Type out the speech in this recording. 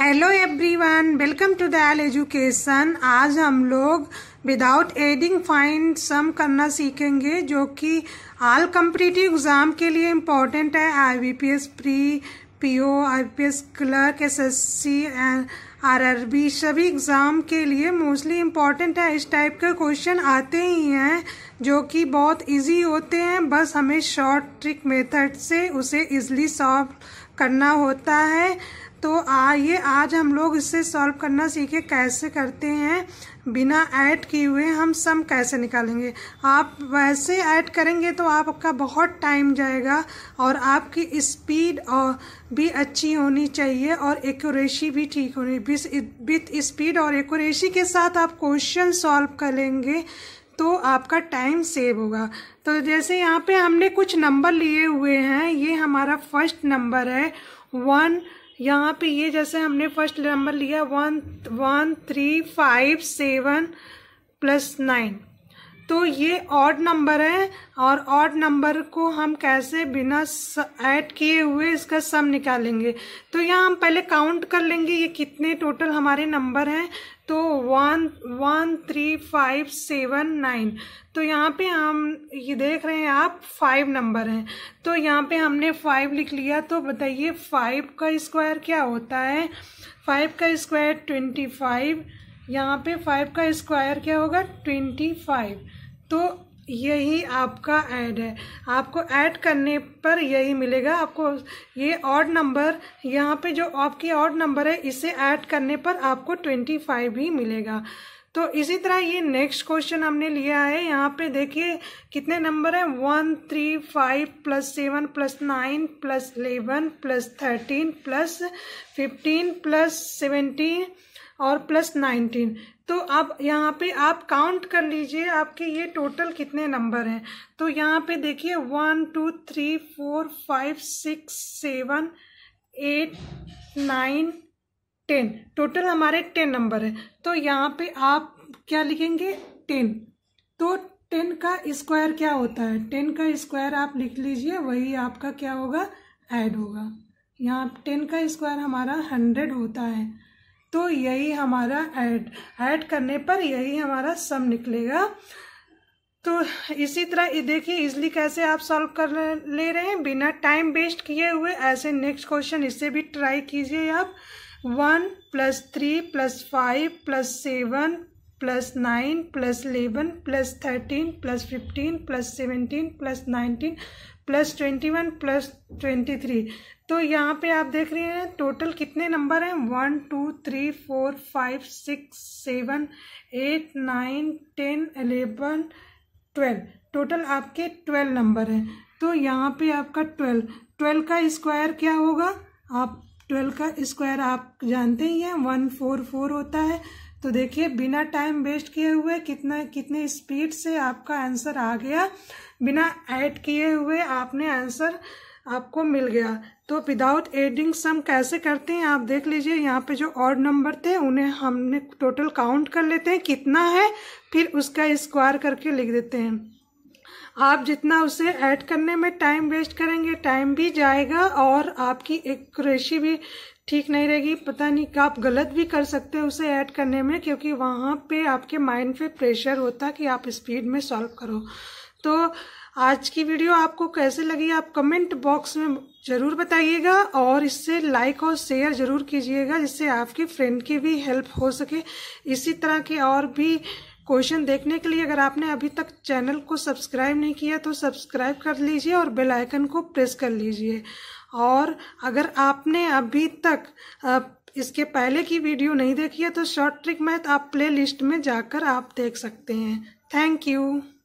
hello everyone welcome to Dayal education आज हम लोग विदाउट एडिंग फाइंड सम करना सीखेंगे जो कि ऑल कम्पिटिटिव एग्ज़ाम के लिए इम्पोर्टेंट है IBPS pre PO IBPS clerk SSC and RRB सभी एग्ज़ाम के लिए मोस्टली इम्पॉर्टेंट है इस टाइप के क्वेश्चन आते ही हैं जो कि बहुत इजी होते हैं बस हमें शॉर्ट ट्रिक मेथड से उसे इजली सॉल्व करना होता है तो आइए आज हम लोग इससे सॉल्व करना सीखे कैसे करते हैं बिना ऐड किए हुए हम सम कैसे निकालेंगे आप वैसे ऐड करेंगे तो आपका बहुत टाइम जाएगा और आपकी स्पीड और भी अच्छी होनी चाहिए और एक्यूरेसी भी ठीक होनी विथ स्पीड और एक्यूरेसी के साथ आप क्वेश्चन सॉल्व करेंगे तो आपका टाइम सेव होगा तो जैसे यहाँ पे हमने कुछ नंबर लिए हुए हैं ये हमारा फर्स्ट नंबर है वन यहाँ पे ये जैसे हमने फर्स्ट नंबर लिया one one three five seven plus nine तो ये ऑड नंबर है और ऑड नंबर को हम कैसे बिना ऐड किए हुए इसका सम निकालेंगे तो यहाँ हम पहले काउंट कर लेंगे ये कितने टोटल हमारे नंबर हैं तो one one three five seven nine तो यहाँ पे हम ये देख रहे हैं आप फाइव नंबर हैं तो यहाँ पे हमने फाइव लिख लिया तो बताइए फाइव का स्क्वायर क्या होता है फाइव का स्क्वायर ट्वेंटी फाइव यहाँ पे फाइव का स्क्वायर क्या होगा ट्वेंटी फाइव तो यही आपका ऐड है आपको ऐड करने पर यही मिलेगा आपको ये ऑड नंबर यहाँ पे जो आपकी ऑड नंबर है इसे ऐड करने पर आपको ट्वेंटी फाइव ही मिलेगा तो इसी तरह ये नेक्स्ट क्वेश्चन हमने लिया है यहाँ पे देखिए कितने नंबर हैं one three five plus seven plus nine plus eleven plus thirteen plus fifteen plus seventeen और प्लस नाइनटीन तो अब यहाँ पे आप काउंट कर लीजिए आपके ये टोटल कितने नंबर हैं तो यहाँ पे देखिए one two three four five six seven eight nine ten total हमारे टेन नंबर हैं तो यहाँ पे आप क्या लिखेंगे टेन तो टेन का स्क्वायर क्या होता है टेन का स्क्वायर आप लिख लीजिए वही आपका क्या होगा ऐड होगा यहाँ टेन का स्क्वायर हमारा हंड्रेड होता है तो यही हमारा ऐड ऐड करने पर यही हमारा सम निकलेगा तो इसी तरह देखिए इजली कैसे आप सॉल्व कर ले रहे हैं बिना टाइम वेस्ट किए हुए ऐसे नेक्स्ट क्वेश्चन इससे भी ट्राई कीजिए आप one plus three plus five plus seven plus nine plus eleven plus thirteen plus fifteen plus seventeen plus nineteen plus twenty one plus twenty three तो यहाँ पे आप देख रहे हैं टोटल कितने नंबर हैं one two three four five six seven eight nine ten eleven twelve total आपके ट्वेल्व नंबर हैं तो यहाँ पे आपका ट्वेल्व ट्वेल्व का स्क्वायर क्या होगा आप ट्वेल्व का स्क्वायर आप जानते ही हैं वन फोर फोर होता है तो देखिए बिना टाइम वेस्ट किए हुए कितना कितने स्पीड से आपका आंसर आ गया बिना ऐड किए हुए आपने आंसर आपको मिल गया तो विदाउट एडिंग सम कैसे करते हैं आप देख लीजिए यहाँ पे जो ऑड नंबर थे उन्हें हमने टोटल काउंट कर लेते हैं कितना है फिर उसका स्क्वायर करके लिख देते हैं आप जितना उसे ऐड करने में टाइम वेस्ट करेंगे टाइम भी जाएगा और आपकी एक्यूरेसी भी ठीक नहीं रहेगी पता नहीं कि आप गलत भी कर सकते हैं उसे ऐड करने में क्योंकि वहाँ पे आपके माइंड पे प्रेशर होता कि आप स्पीड में सॉल्व करो तो आज की वीडियो आपको कैसे लगी आप कमेंट बॉक्स में ज़रूर बताइएगा और इससे लाइक और शेयर ज़रूर कीजिएगा जिससे आपके फ्रेंड की भी हेल्प हो सके इसी तरह के और भी क्वेश्चन देखने के लिए अगर आपने अभी तक चैनल को सब्सक्राइब नहीं किया तो सब्सक्राइब कर लीजिए और बेल आइकन को प्रेस कर लीजिए और अगर आपने अभी तक इसके पहले की वीडियो नहीं देखी है तो शॉर्ट ट्रिक मैथ आप प्ले लिस्ट में जाकर आप देख सकते हैं थैंक यू